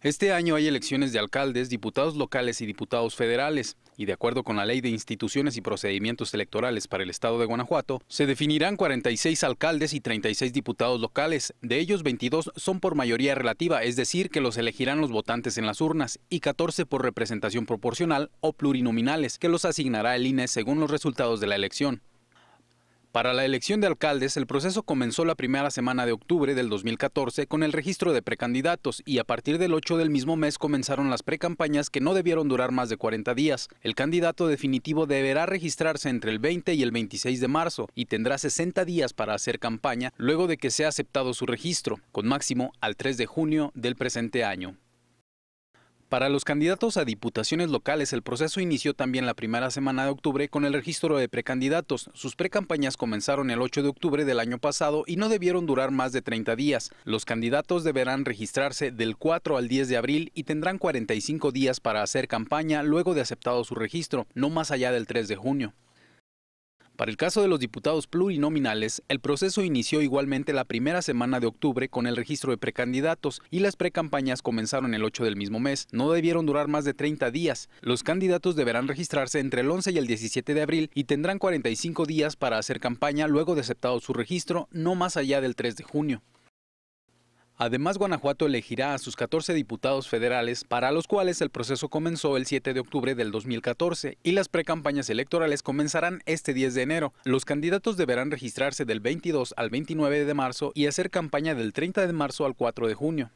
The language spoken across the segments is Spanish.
Este año hay elecciones de alcaldes, diputados locales y diputados federales, y de acuerdo con la Ley de Instituciones y Procedimientos Electorales para el Estado de Guanajuato, se definirán 46 alcaldes y 36 diputados locales, de ellos 22 son por mayoría relativa, es decir, que los elegirán los votantes en las urnas, y 14 por representación proporcional o plurinominales, que los asignará el INE según los resultados de la elección. Para la elección de alcaldes, el proceso comenzó la primera semana de octubre del 2014 con el registro de precandidatos y a partir del 8 del mismo mes comenzaron las precampañas que no debieron durar más de 40 días. El candidato definitivo deberá registrarse entre el 20 y el 26 de marzo y tendrá 60 días para hacer campaña luego de que sea aceptado su registro, con máximo al 3 de junio del presente año. Para los candidatos a diputaciones locales, el proceso inició también la primera semana de octubre con el registro de precandidatos. Sus precampañas comenzaron el 8 de octubre del año pasado y no debieron durar más de 30 días. Los candidatos deberán registrarse del 4 al 10 de abril y tendrán 45 días para hacer campaña luego de aceptado su registro, no más allá del 3 de junio. Para el caso de los diputados plurinominales, el proceso inició igualmente la primera semana de octubre con el registro de precandidatos y las precampañas comenzaron el 8 del mismo mes. No debieron durar más de 30 días. Los candidatos deberán registrarse entre el 11 y el 17 de abril y tendrán 45 días para hacer campaña luego de aceptado su registro, no más allá del 3 de junio. Además, Guanajuato elegirá a sus 14 diputados federales, para los cuales el proceso comenzó el 7 de octubre del 2014 y las precampañas electorales comenzarán este 10 de enero. Los candidatos deberán registrarse del 22 al 29 de marzo y hacer campaña del 30 de marzo al 4 de junio.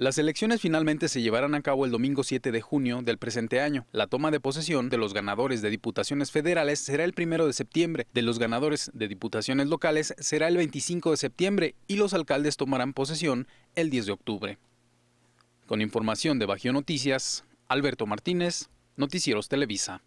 Las elecciones finalmente se llevarán a cabo el domingo 7 de junio del presente año. La toma de posesión de los ganadores de diputaciones federales será el 1 de septiembre, de los ganadores de diputaciones locales será el 25 de septiembre y los alcaldes tomarán posesión el 10 de octubre. Con información de Bajío Noticias, Alberto Martínez, Noticieros Televisa.